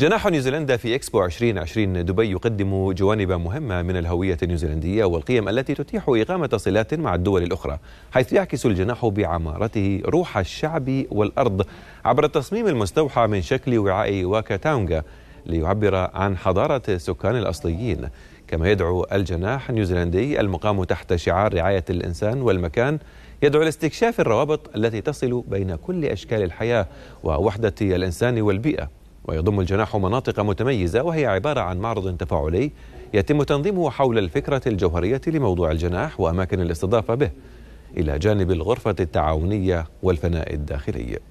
جناح نيوزيلندا في اكسبو 2020 دبي يقدم جوانب مهمه من الهويه النيوزيلنديه والقيم التي تتيح اقامه صلات مع الدول الاخرى، حيث يعكس الجناح بعمارته روح الشعب والارض عبر التصميم المستوحى من شكل وعاء واكا تاونغا ليعبر عن حضاره السكان الاصليين، كما يدعو الجناح النيوزيلندي المقام تحت شعار رعايه الانسان والمكان يدعو لاستكشاف الروابط التي تصل بين كل اشكال الحياه ووحده الانسان والبيئه. ويضم الجناح مناطق متميزة وهي عبارة عن معرض تفاعلي يتم تنظيمه حول الفكرة الجوهرية لموضوع الجناح وأماكن الاستضافة به إلى جانب الغرفة التعاونية والفناء الداخلي